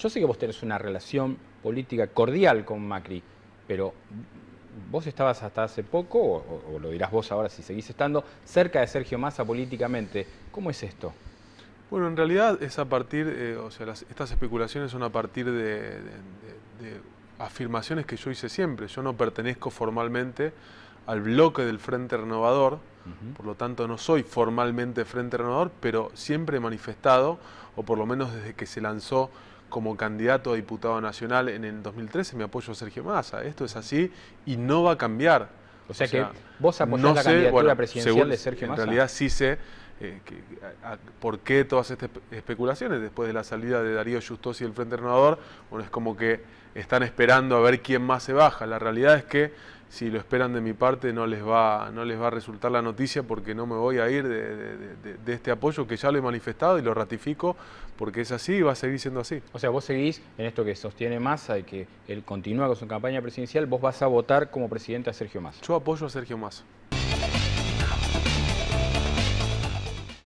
Yo sé que vos tenés una relación política cordial con Macri, pero vos estabas hasta hace poco, o, lo dirás vos ahora si seguís estando, cerca de Sergio Massa políticamente. ¿Cómo es esto? Bueno, en realidad es a partir, eh, o sea, estas especulaciones son a partir de, afirmaciones que yo hice siempre. Yo no pertenezco formalmente al bloque del Frente Renovador, por lo tanto no soy formalmente Frente Renovador, pero siempre he manifestado, o por lo menos desde que se lanzó como candidato a diputado nacional en el 2013 me apoyo Sergio Massa. Esto es así y no va a cambiar. O sea, que vos apoyás la candidatura presidencial de Sergio Massa. En realidad sí sé, eh, por qué todas estas especulaciones después de la salida de Darío y el Frente Renovador. Bueno, es como que están esperando a ver quién más se baja. La realidad es que si lo esperan de mi parte no les va, no les va a resultar la noticia porque no me voy a ir de, de, este apoyo que ya lo he manifestado y lo ratifico porque es así y va a seguir siendo así. O sea, vos seguís en esto que sostiene Massa y que él continúa con su campaña presidencial, vos vas a votar como presidente a Sergio Massa. Yo apoyo a Sergio Massa.